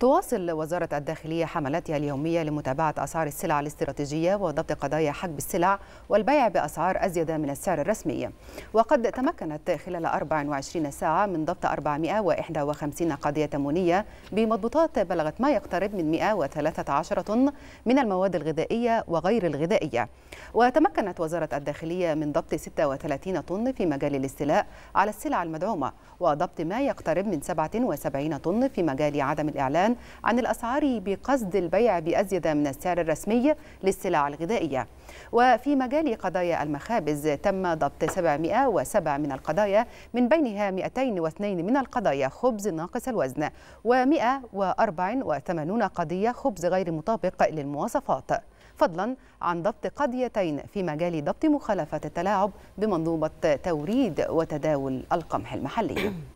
تواصل وزارة الداخلية حملاتها اليومية لمتابعة أسعار السلع الاستراتيجية وضبط قضايا حجب السلع والبيع بأسعار أزيد من السعر الرسمي وقد تمكنت خلال 24 ساعة من ضبط 451 قضية تمونية بمضبوطات بلغت ما يقترب من 113 طن من المواد الغذائية وغير الغذائية وتمكنت وزارة الداخلية من ضبط 36 طن في مجال الاستيلاء على السلع المدعومة وضبط ما يقترب من 77 طن في مجال عدم الإعلام الإعلان عن الأسعار بقصد البيع بأزيد من السعر الرسمي للسلع الغذائية وفي مجال قضايا المخابز تم ضبط 707 من القضايا من بينها 202 من القضايا خبز ناقص الوزن و184 قضية خبز غير مطابق للمواصفات فضلا عن ضبط قضيتين في مجال ضبط مخالفة التلاعب بمنظومة توريد وتداول القمح المحلي